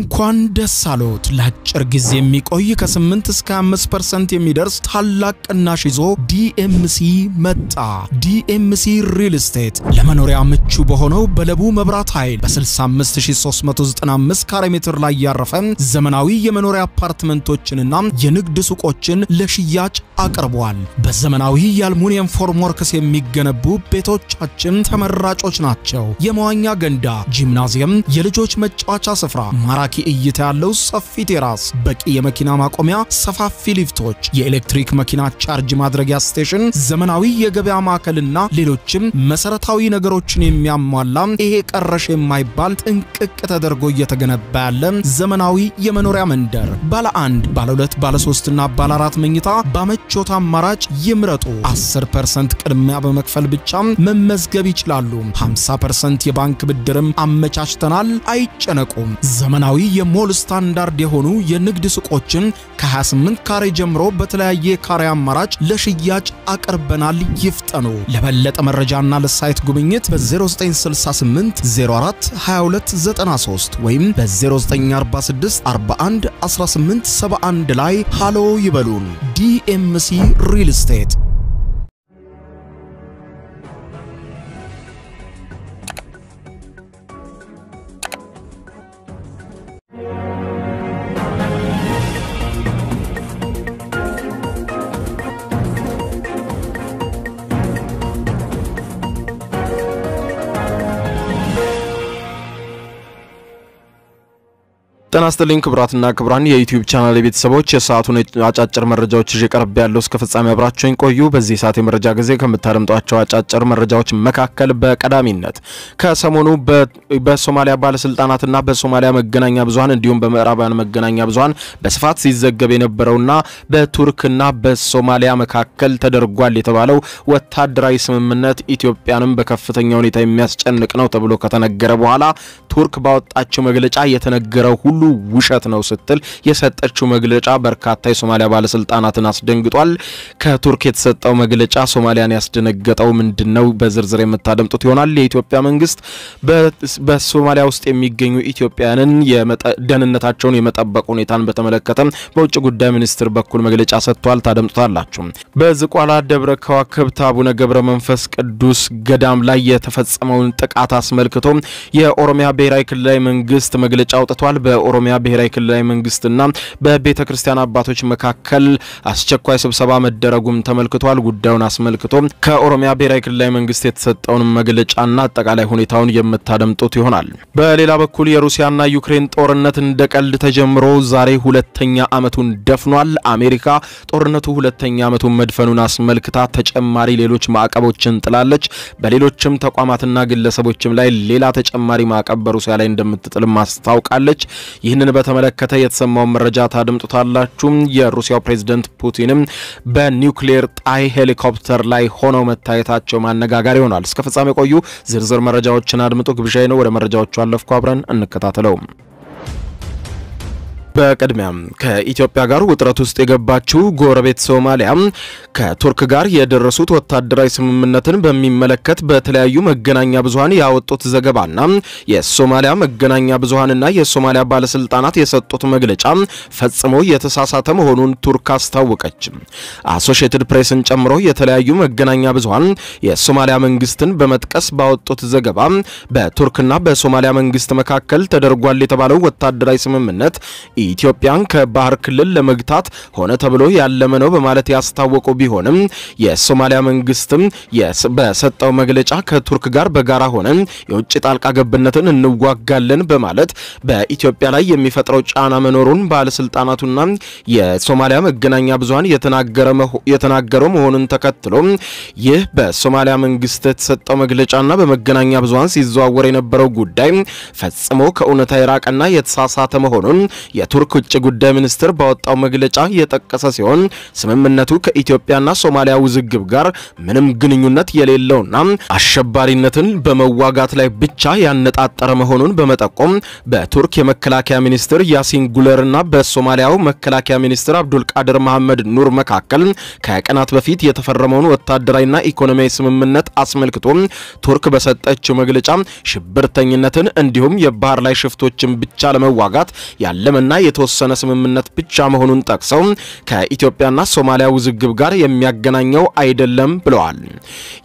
እንኳን ደስ አሎት። ለአጭር ጊዜ የሚቆይ ከ8 እስከ 5 ፐርሰንት የሚደርስ ታላቅ ቅናሽ ይዞ ዲኤምሲ መጣ። ዲኤምሲ ሪል ስቴት ለመኖሪያ ምቹ በሆነው በለቡ መብራት ኃይል በ65395 ካሬ ሜትር ላይ ያረፈን ዘመናዊ የመኖሪያ አፓርትመንቶችንና የንግድ ሱቆችን ለሽያጭ አቅርቧል። በዘመናዊ የአልሙኒየም ፎርምወርክስ የሚገነቡ ቤቶቻችን ተመራጮች ናቸው። የመዋኛ ገንዳ፣ ጂምናዚየም፣ የልጆች መጫወቻ ስፍራ፣ ማራኪ እይታ ያለው ሰፊ ቴራስ፣ በቂ የመኪና ማቆሚያ፣ ሰፋፊ ሊፍቶች፣ የኤሌክትሪክ መኪና ቻርጅ ማድረጊያ ስቴሽን፣ ዘመናዊ የገበያ ማዕከልና ሌሎችም መሰረታዊ ነገሮችን የሚያሟላ ይሄ ቀረሽ የማይባል ጥንቅቅ ተደርጎ እየተገነባ ያለ ዘመናዊ የመኖሪያ መንደር ባለ አንድ፣ ባለ ሁለት፣ ባለ ና ባለ አራት መኝታ በመቾት አማራጭ ይምረጡ። 10% ቅድሚያ በመክፈል ብቻ መመዝገብ ይችላሉ። 50% የባንክ ብድርም አመቻችተናል። አይጨነቁም። ዘመናዊ ዘመናዊ የሞል ስታንዳርድ የሆኑ የንግድ ሱቆችን ከ28 ካሬ ጀምሮ በተለያየ ካሬ አማራጭ ለሽያጭ አቅርበናል። ይፍጠኑ። ለበለጠ መረጃና ለሳይት ጉብኝት በ0968 04 2293 ወይም በ0946 41 1871 ላይ ሃሎ ይበሉን። ዲኤምሲ ሪል ስቴት ጤና ይስጥልኝ ክቡራትና ክቡራን የዩቲዩብ ቻናል ቤተሰቦች፣ የሰዓቱን አጫጭር መረጃዎች ይዤ ቀርብ ያለው እስከ ፍጻሜ አብራችሁኝ ቆዩ። በዚህ ሰዓት የመረጃ ጊዜ ከምታደምጧቸው አጫጭር መረጃዎች መካከል በቀዳሚነት ከሰሞኑ በሶማሊያ ባለስልጣናትና በሶማሊያ መገናኛ ብዙሀን እንዲሁም በምዕራባውያን መገናኛ ብዙሀን በስፋት ሲዘገብ የነበረውና በቱርክና በሶማሊያ መካከል ተደርጓል የተባለው ወታደራዊ ስምምነት ኢትዮጵያንም በከፍተኛ ሁኔታ የሚያስጨንቅ ነው ተብሎ ከተነገረ በኋላ ቱርክ ባወጣቸው መግለጫ የተነገረው ሁሉ ውሸት ነው ስትል የሰጠችው መግለጫ በርካታ የሶማሊያ ባለስልጣናትን አስደንግጧል። ከቱርክ የተሰጠው መግለጫ ሶማሊያን ያስደነገጠው ምንድን ነው? በዝርዝር የምታደምጡት ይሆናል። የኢትዮጵያ መንግስት በሶማሊያ ውስጥ የሚገኙ ኢትዮጵያውያንን ደህንነታቸውን የመጠበቅ ሁኔታን በተመለከተ በውጭ ጉዳይ ሚኒስትር በኩል መግለጫ ሰጥቷል። ታደምጡታላችሁ። በዝቋላ ደብረ ከዋክብት አቡነ ገብረ መንፈስ ቅዱስ ገዳም ላይ የተፈጸመውን ጥቃት አስመልክቶ የኦሮሚያ ብሔራዊ ክልላዊ መንግስት መግለጫ አውጥቷል። በኦሮ በኦሮሚያ ብሔራዊ ክልላዊ መንግስትና በቤተ ክርስቲያን አባቶች መካከል አስቸኳይ ስብሰባ መደረጉም ተመልክቷል። ጉዳዩን አስመልክቶ ከኦሮሚያ ብሔራዊ ክልላዊ መንግስት የተሰጠውን መግለጫና አጠቃላይ ሁኔታውን የምታደምጡት ይሆናል። በሌላ በኩል የሩሲያና ዩክሬን ጦርነት እንደ ቀልድ ተጀምሮ ዛሬ ሁለተኛ አመቱን ደፍኗል። አሜሪካ ጦርነቱ ሁለተኛ አመቱን መድፈኑን አስመልክታ ተጨማሪ ሌሎች ማዕቀቦችን ጥላለች። በሌሎችም ተቋማትና ግለሰቦችም ላይ ሌላ ተጨማሪ ማዕቀብ በሩሲያ ላይ እንደምትጥልም አስታውቃለች። ይህንን በተመለከተ የተሰማውን መረጃ ታድምጡታላችሁ። የሩሲያው ፕሬዝደንት ፑቲንም በኒውክሌር ጣይ ሄሊኮፕተር ላይ ሆነው መታየታቸው ማነጋጋሪ ይሆናል። እስከ ፍጻሜ ቆዩ። ዝርዝር መረጃዎችን አድምጡ ግብዣዬ ነው። ወደ መረጃዎቹ አለፍኩ። አብረን እንከታተለው። በቀድሚያ ከኢትዮጵያ ጋር ውጥረት ውስጥ የገባችው ጎረቤት ሶማሊያ ከቱርክ ጋር የደረሱት ወታደራዊ ስምምነትን በሚመለከት በተለያዩ መገናኛ ብዙሀን ያወጡት ዘገባና የሶማሊያ መገናኛ ብዙሀንና የሶማሊያ ባለስልጣናት የሰጡት መግለጫ ፈጽሞ የተሳሳተ መሆኑን ቱርክ አስታወቀች። አሶሽየትድ ፕሬስን ጨምሮ የተለያዩ መገናኛ ብዙሀን የሶማሊያ መንግስትን በመጥቀስ ባወጡት ዘገባ በቱርክና በሶማሊያ መንግስት መካከል ተደርጓል የተባለው ወታደራዊ ስምምነት ኢትዮጵያን ከባህር ክልል ለመግታት ሆነ ተብሎ ያለመ ነው በማለት ያስታወቁ ቢሆንም የሶማሊያ መንግስትም በሰጠው መግለጫ ከቱርክ ጋር በጋራ ሆነ የውጭ ጣልቃ ገብነትን እንዋጋለን በማለት በኢትዮጵያ ላይ የሚፈጥረው ጫና መኖሩን ባለስልጣናቱና የሶማሊያ መገናኛ ብዙሀን የተናገረው መሆኑን ተከትሎ ይህ በሶማሊያ መንግስት የተሰጠው መግለጫና በመገናኛ ብዙሀን ሲዘዋወር የነበረው ጉዳይ ፈጽሞ ከእውነታ የራቀና የተሳሳተ መሆኑን የቱ የቱርክ ውጭ ጉዳይ ሚኒስትር ባወጣው መግለጫ የጠቀሰ ሲሆን ስምምነቱ ከኢትዮጵያና ሶማሊያ ውዝግብ ጋር ምንም ግንኙነት የሌለውና አሸባሪነትን በመዋጋት ላይ ብቻ ያነጣጠረ መሆኑን በመጠቆም በቱርክ የመከላከያ ሚኒስትር ያሲን ጉለርና በሶማሊያው መከላከያ ሚኒስትር አብዱልቃድር መሐመድ ኑር መካከል ከቀናት በፊት የተፈረመውን ወታደራዊና ኢኮኖሚያዊ ስምምነት አስመልክቶ ቱርክ በሰጠችው መግለጫ ሽብርተኝነትን እንዲሁም የባህር ላይ ሽፍቶችን ብቻ ለመዋጋት ያለመና የተወሰነ ስምምነት ብቻ መሆኑን ጠቅሰው ከኢትዮጵያና ሶማሊያ ውዝግብ ጋር የሚያገናኘው አይደለም ብለዋል።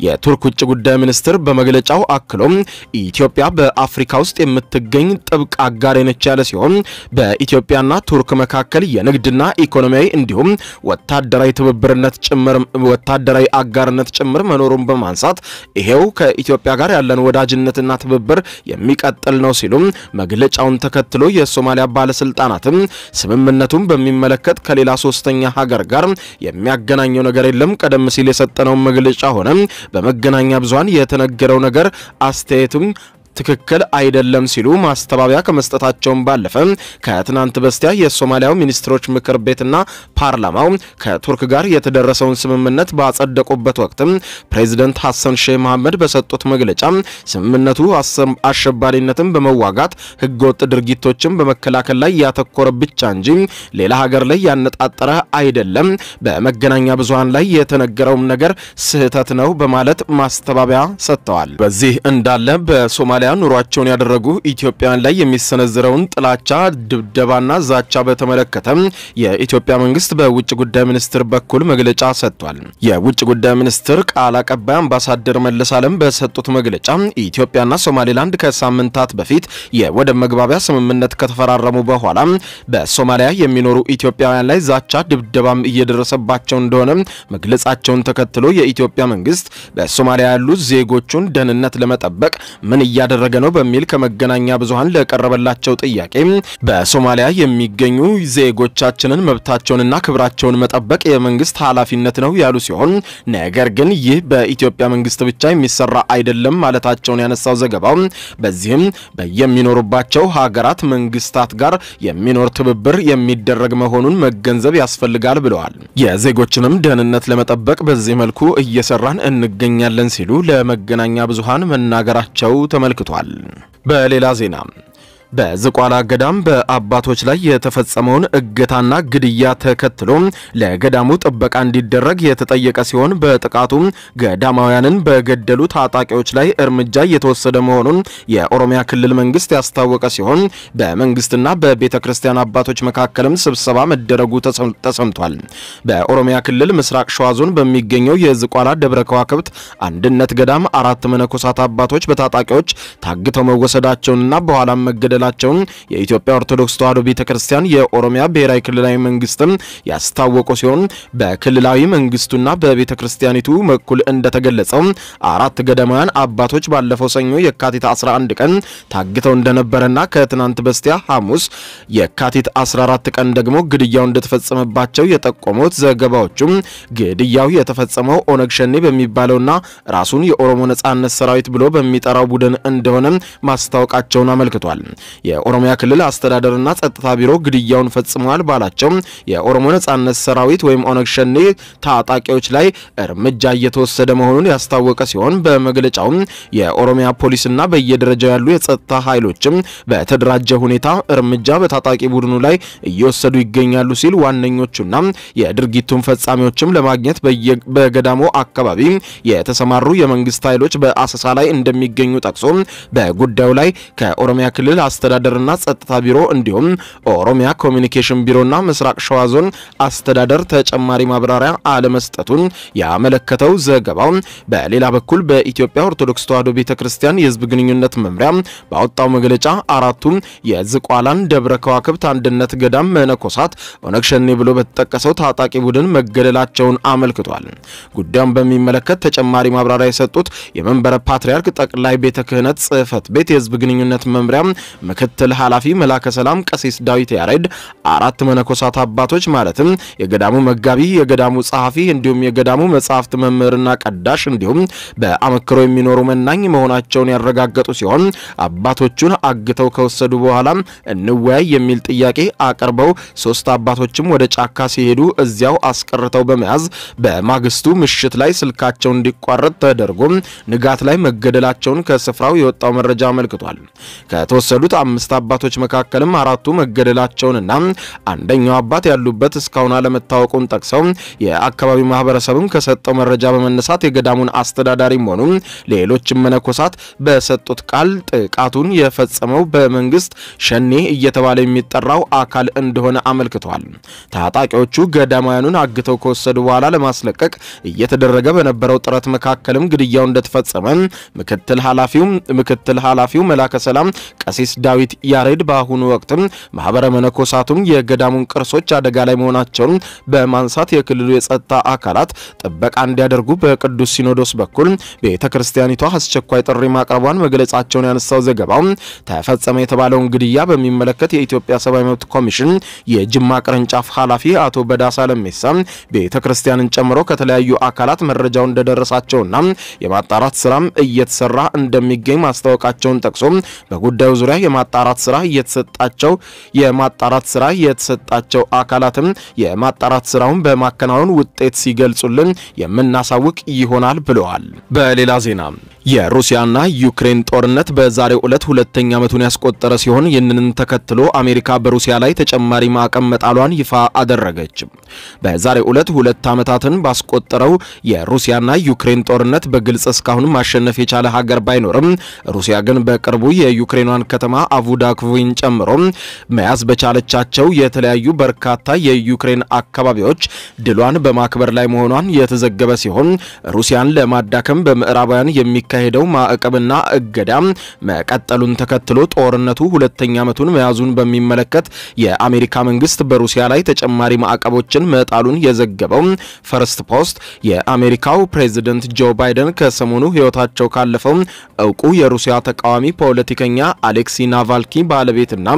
የቱርክ ውጭ ጉዳይ ሚኒስትር በመግለጫው አክሎም ኢትዮጵያ በአፍሪካ ውስጥ የምትገኝ ጥብቅ አጋር ነች ያለ ሲሆን በኢትዮጵያና ቱርክ መካከል የንግድና ኢኮኖሚያዊ እንዲሁም ወታደራዊ ትብብርነት ጭምር ወታደራዊ አጋርነት ጭምር መኖሩን በማንሳት ይሄው ከኢትዮጵያ ጋር ያለን ወዳጅነትና ትብብር የሚቀጥል ነው ሲሉም መግለጫውን ተከትሎ የሶማሊያ ባለስልጣናት ምክንያትም ስምምነቱን በሚመለከት ከሌላ ሶስተኛ ሀገር ጋር የሚያገናኘው ነገር የለም። ቀደም ሲል የሰጠነው መግለጫ ሆነ በመገናኛ ብዙሃን የተነገረው ነገር አስተያየቱም ትክክል አይደለም ሲሉ ማስተባበያ ከመስጠታቸውን ባለፈ ከትናንት በስቲያ የሶማሊያው ሚኒስትሮች ምክር ቤትና ፓርላማው ከቱርክ ጋር የተደረሰውን ስምምነት ባጸደቁበት ወቅት ፕሬዚደንት ሐሰን ሼህ መሐመድ በሰጡት መግለጫ ስምምነቱ አሸባሪነትን በመዋጋት ህገወጥ ድርጊቶችን በመከላከል ላይ ያተኮረ ብቻ እንጂ ሌላ ሀገር ላይ ያነጣጠረ አይደለም፣ በመገናኛ ብዙሃን ላይ የተነገረውም ነገር ስህተት ነው በማለት ማስተባበያ ሰጥተዋል። በዚህ እንዳለ በሶማሊያ በሶማሊያ ኑሯቸውን ያደረጉ ኢትዮጵያን ላይ የሚሰነዝረውን ጥላቻ፣ ድብደባና ዛቻ በተመለከተ የኢትዮጵያ መንግስት በውጭ ጉዳይ ሚኒስትር በኩል መግለጫ ሰጥቷል። የውጭ ጉዳይ ሚኒስትር ቃል አቀባይ አምባሳደር መለስ አለም በሰጡት መግለጫ ኢትዮጵያና ሶማሌላንድ ከሳምንታት በፊት የወደብ መግባቢያ ስምምነት ከተፈራረሙ በኋላ በሶማሊያ የሚኖሩ ኢትዮጵያውያን ላይ ዛቻ፣ ድብደባም እየደረሰባቸው እንደሆነ መግለጻቸውን ተከትሎ የኢትዮጵያ መንግስት በሶማሊያ ያሉ ዜጎቹን ደህንነት ለመጠበቅ ምን እያደ እያደረገ ነው በሚል ከመገናኛ ብዙሃን ለቀረበላቸው ጥያቄ በሶማሊያ የሚገኙ ዜጎቻችንን መብታቸውንና ክብራቸውን መጠበቅ የመንግስት ኃላፊነት ነው ያሉ ሲሆን ነገር ግን ይህ በኢትዮጵያ መንግስት ብቻ የሚሰራ አይደለም ማለታቸውን ያነሳው ዘገባው በዚህም በየሚኖሩባቸው ሀገራት መንግስታት ጋር የሚኖር ትብብር የሚደረግ መሆኑን መገንዘብ ያስፈልጋል ብለዋል። የዜጎችንም ደህንነት ለመጠበቅ በዚህ መልኩ እየሰራን እንገኛለን ሲሉ ለመገናኛ ብዙሃን መናገራቸው ተመልክቷል። ተመልክቷል። በሌላ ዜና በዝቋላ ገዳም በአባቶች ላይ የተፈጸመውን እገታና ግድያ ተከትሎ ለገዳሙ ጥበቃ እንዲደረግ የተጠየቀ ሲሆን በጥቃቱ ገዳማውያንን በገደሉ ታጣቂዎች ላይ እርምጃ እየተወሰደ መሆኑን የኦሮሚያ ክልል መንግስት ያስታወቀ ሲሆን በመንግስትና በቤተ ክርስቲያን አባቶች መካከልም ስብሰባ መደረጉ ተሰምቷል። በኦሮሚያ ክልል ምስራቅ ሸዋ ዞን በሚገኘው የዝቋላ ደብረ ከዋክብት አንድነት ገዳም አራት መነኮሳት አባቶች በታጣቂዎች ታግተው መወሰዳቸውንና በኋላም መገደል መቀጠላቸውን የኢትዮጵያ ኦርቶዶክስ ተዋሕዶ ቤተ ክርስቲያን የኦሮሚያ ብሔራዊ ክልላዊ መንግስትም ያስታወቁ ሲሆን በክልላዊ መንግስቱና በቤተ ክርስቲያኒቱ በኩል እንደተገለጸው አራት ገደማውያን አባቶች ባለፈው ሰኞ የካቲት 11 ቀን ታግተው እንደነበረና ከትናንት በስቲያ ሐሙስ የካቲት 14 ቀን ደግሞ ግድያው እንደተፈጸመባቸው የጠቆሙት ዘገባዎቹም ግድያው የተፈጸመው ኦነግ ሸኔ በሚባለውና ራሱን የኦሮሞ ነጻነት ሰራዊት ብሎ በሚጠራው ቡድን እንደሆነ ማስታወቃቸውን አመልክቷል። የኦሮሚያ ክልል አስተዳደርና ጸጥታ ቢሮ ግድያውን ፈጽመዋል ባላቸው የኦሮሞ ነጻነት ሰራዊት ወይም ኦነግ ሸኔ ታጣቂዎች ላይ እርምጃ እየተወሰደ መሆኑን ያስታወቀ ሲሆን በመግለጫውም የኦሮሚያ ፖሊስና በየደረጃው ያሉ የጸጥታ ኃይሎችም በተደራጀ ሁኔታ እርምጃ በታጣቂ ቡድኑ ላይ እየወሰዱ ይገኛሉ ሲል ዋነኞቹና የድርጊቱን ፈጻሚዎችም ለማግኘት በገዳሞ አካባቢ የተሰማሩ የመንግስት ኃይሎች በአሰሳ ላይ እንደሚገኙ ጠቅሶ በጉዳዩ ላይ ከኦሮሚያ ክልል አስ አስተዳደርና ጸጥታ ቢሮ እንዲሁም ኦሮሚያ ኮሚኒኬሽን ቢሮና ምስራቅ ሸዋ ዞን አስተዳደር ተጨማሪ ማብራሪያ አለመስጠቱን ያመለከተው ዘገባው በሌላ በኩል በኢትዮጵያ ኦርቶዶክስ ተዋሕዶ ቤተ ክርስቲያን የህዝብ ግንኙነት መምሪያ ባወጣው መግለጫ አራቱም የዝቋላን ደብረ ከዋክብት አንድነት ገዳም መነኮሳት ኦነግ ሸኔ ብሎ በተጠቀሰው ታጣቂ ቡድን መገደላቸውን አመልክቷል። ጉዳዩን በሚመለከት ተጨማሪ ማብራሪያ የሰጡት የመንበረ ፓትርያርክ ጠቅላይ ቤተ ክህነት ጽህፈት ቤት የህዝብ ግንኙነት መምሪያ ምክትል ኃላፊ መላከ ሰላም ቀሲስ ዳዊት ያሬድ አራት መነኮሳት አባቶች ማለትም የገዳሙ መጋቢ፣ የገዳሙ ጸሐፊ እንዲሁም የገዳሙ መጽሐፍት መምህርና ቀዳሽ እንዲሁም በአመክሮ የሚኖሩ መናኝ መሆናቸውን ያረጋገጡ ሲሆን አባቶቹን አግተው ከወሰዱ በኋላ እንወያይ የሚል ጥያቄ አቅርበው ሶስት አባቶችም ወደ ጫካ ሲሄዱ እዚያው አስቀርተው በመያዝ በማግስቱ ምሽት ላይ ስልካቸው እንዲቋረጥ ተደርጎ ንጋት ላይ መገደላቸውን ከስፍራው የወጣው መረጃ አመልክቷል። ከተወሰዱት ከሞቱት አምስት አባቶች መካከልም አራቱ መገደላቸውንና አንደኛው አባት ያሉበት እስካሁን አለመታወቁን ጠቅሰው የአካባቢው ማህበረሰብም ከሰጠው መረጃ በመነሳት የገዳሙን አስተዳዳሪም ሆኑ ሌሎችም መነኮሳት በሰጡት ቃል ጥቃቱን የፈጸመው በመንግስት ሸኔ እየተባለ የሚጠራው አካል እንደሆነ አመልክቷል። ታጣቂዎቹ ገዳማውያኑን አግተው ከወሰዱ በኋላ ለማስለቀቅ እየተደረገ በነበረው ጥረት መካከልም ግድያው እንደተፈጸመ ምክትል ኃላፊው ምክትል ኃላፊው መላከ ሰላም ቀሲስ ዳዊት ያሬድ በአሁኑ ወቅትም ማህበረ መነኮሳቱም የገዳሙን ቅርሶች አደጋ ላይ መሆናቸውን በማንሳት የክልሉ የጸጥታ አካላት ጥበቃ እንዲያደርጉ በቅዱስ ሲኖዶስ በኩል ቤተ ክርስቲያኒቷ አስቸኳይ ጥሪ ማቅረቧን መግለጻቸውን ያነሳው ዘገባው ተፈጸመ የተባለውን ግድያ በሚመለከት የኢትዮጵያ ሰብአዊ መብት ኮሚሽን የጅማ ቅርንጫፍ ኃላፊ አቶ በዳሳ ለሜሳ ቤተ ክርስቲያንን ጨምሮ ከተለያዩ አካላት መረጃው እንደደረሳቸውና የማጣራት ስራም እየተሰራ እንደሚገኝ ማስታወቃቸውን ጠቅሶ በጉዳዩ ዙሪያ የማጣራት ስራ እየተሰጣቸው የማጣራት ስራ የተሰጣቸው አካላትም የማጣራት ስራውን በማከናወን ውጤት ሲገልጹልን የምናሳውቅ ይሆናል ብለዋል። በሌላ ዜና የሩሲያና ዩክሬን ጦርነት በዛሬው ዕለት ሁለተኛ ዓመቱን ያስቆጠረ ሲሆን ይህንንም ተከትሎ አሜሪካ በሩሲያ ላይ ተጨማሪ ማዕቀብ መጣሏን ይፋ አደረገች። በዛሬው ዕለት ሁለት ዓመታትን ባስቆጠረው የሩሲያና ዩክሬን ጦርነት በግልጽ እስካሁን ማሸነፍ የቻለ ሀገር ባይኖርም ሩሲያ ግን በቅርቡ የዩክሬኗን ከተማ አቡዳክቪን ጨምሮ መያዝ በቻለቻቸው የተለያዩ በርካታ የዩክሬን አካባቢዎች ድሏን በማክበር ላይ መሆኗን የተዘገበ ሲሆን ሩሲያን ለማዳከም በምዕራባውያን የሚካሄደው ማዕቀብና እገዳ መቀጠሉን ተከትሎ ጦርነቱ ሁለተኛ ዓመቱን መያዙን በሚመለከት የአሜሪካ መንግስት በሩሲያ ላይ ተጨማሪ ማዕቀቦችን መጣሉን የዘገበው ፈርስት ፖስት የአሜሪካው ፕሬዝደንት ጆ ባይደን ከሰሞኑ ህይወታቸው ካለፈው እውቁ የሩሲያ ተቃዋሚ ፖለቲከኛ አሌክሲ ናቫልኪ ባለቤትና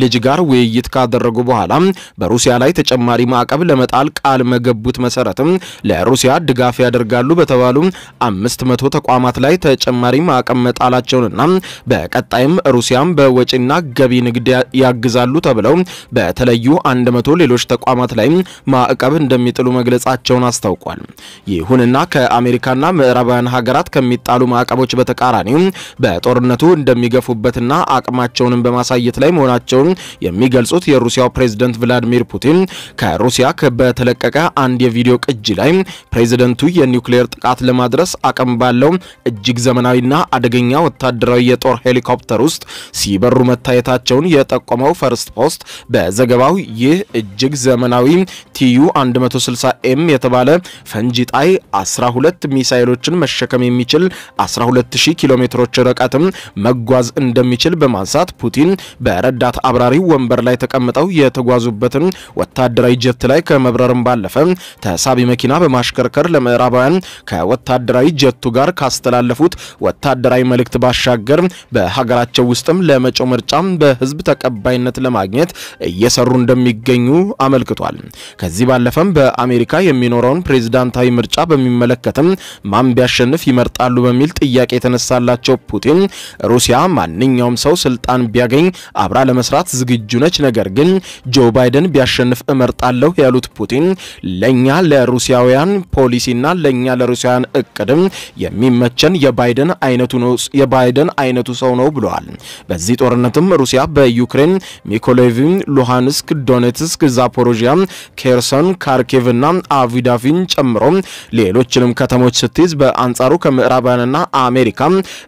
ልጅ ጋር ውይይት ካደረጉ በኋላ በሩሲያ ላይ ተጨማሪ ማዕቀብ ለመጣል ቃል መገቡት መሰረትም ለሩሲያ ድጋፍ ያደርጋሉ በተባሉ አምስት መቶ ተቋማት ላይ ተጨማሪ ማዕቀብ መጣላቸውንና በቀጣይም ሩሲያም በወጪና ገቢ ንግድ ያግዛሉ ተብለው በተለዩ 100 ሌሎች ተቋማት ላይ ማዕቀብ እንደሚጥሉ መግለጻቸውን አስታውቋል። ይሁንና ከአሜሪካና ምዕራባውያን ሀገራት ከሚጣሉ ማዕቀቦች በተቃራኒ በጦርነቱ እንደሚገፉበትና አቅም አቅማቸውንም በማሳየት ላይ መሆናቸውን የሚገልጹት የሩሲያው ፕሬዝደንት ቭላዲሚር ፑቲን ከሩሲያ በተለቀቀ አንድ የቪዲዮ ቅጂ ላይ ፕሬዝደንቱ የኒውክሌር ጥቃት ለማድረስ አቅም ባለው እጅግ ዘመናዊና አደገኛ ወታደራዊ የጦር ሄሊኮፕተር ውስጥ ሲበሩ መታየታቸውን የጠቆመው ፈርስት ፖስት በዘገባው ይህ እጅግ ዘመናዊ ቲዩ 160 ኤም የተባለ ፈንጂ ጣይ 12 ሚሳይሎችን መሸከም የሚችል 120 ኪሎ ሜትሮች ርቀትም መጓዝ እንደሚችል በማ ለማንሳት ፑቲን በረዳት አብራሪ ወንበር ላይ ተቀምጠው የተጓዙበትን ወታደራዊ ጀት ላይ ከመብረርም ባለፈ ተሳቢ መኪና በማሽከርከር ለምዕራባውያን ከወታደራዊ ጀቱ ጋር ካስተላለፉት ወታደራዊ መልእክት ባሻገር በሀገራቸው ውስጥም ለመጪው ምርጫ በህዝብ ተቀባይነት ለማግኘት እየሰሩ እንደሚገኙ አመልክቷል። ከዚህ ባለፈም በአሜሪካ የሚኖረውን ፕሬዝዳንታዊ ምርጫ በሚመለከትም ማን ቢያሸንፍ ይመርጣሉ በሚል ጥያቄ የተነሳላቸው ፑቲን ሩሲያ ማንኛውም ሰው ስልጣን ቢያገኝ አብራ ለመስራት ዝግጁ ነች፣ ነገር ግን ጆ ባይደን ቢያሸንፍ እመርጣለሁ ያሉት ፑቲን ለኛ ለሩሲያውያን ፖሊሲና ለኛ ለሩሲያውያን እቅድም የሚመቸን የባይደን አይነቱ ነው የባይደን አይነቱ ሰው ነው ብለዋል። በዚህ ጦርነትም ሩሲያ በዩክሬን ሚኮሌቪን፣ ሉሃንስክ፣ ዶኔትስክ፣ ዛፖሮዥያ፣ ኬርሰን፣ ና አቪዳቪን ጨምሮ ሌሎችንም ከተሞች ስትይዝ በአንጻሩ ከምዕራባውያንና አሜሪካ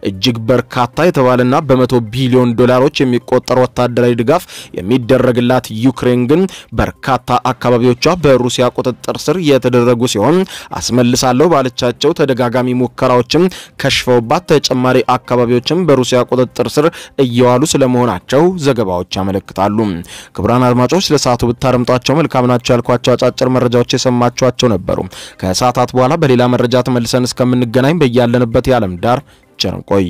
እጅግ በርካታ የተባለና በመቶ ቢሊዮን በሚሊዮን ዶላሮች የሚቆጠር ወታደራዊ ድጋፍ የሚደረግላት ዩክሬን ግን በርካታ አካባቢዎቿ በሩሲያ ቁጥጥር ስር የተደረጉ ሲሆን አስመልሳለሁ ባለቻቸው ተደጋጋሚ ሙከራዎችም ከሽፈውባት ተጨማሪ አካባቢዎችም በሩሲያ ቁጥጥር ስር እየዋሉ ስለመሆናቸው ዘገባዎች ያመለክታሉ። ክቡራን አድማጮች ለሰዓቱ ብታረምጧቸው መልካም ናቸው ያልኳቸው አጫጭር መረጃዎች የሰማችኋቸው ነበሩ። ከሰዓታት በኋላ በሌላ መረጃ ተመልሰን እስከምንገናኝ በያለንበት የዓለም ዳር ቸር እንቆይ።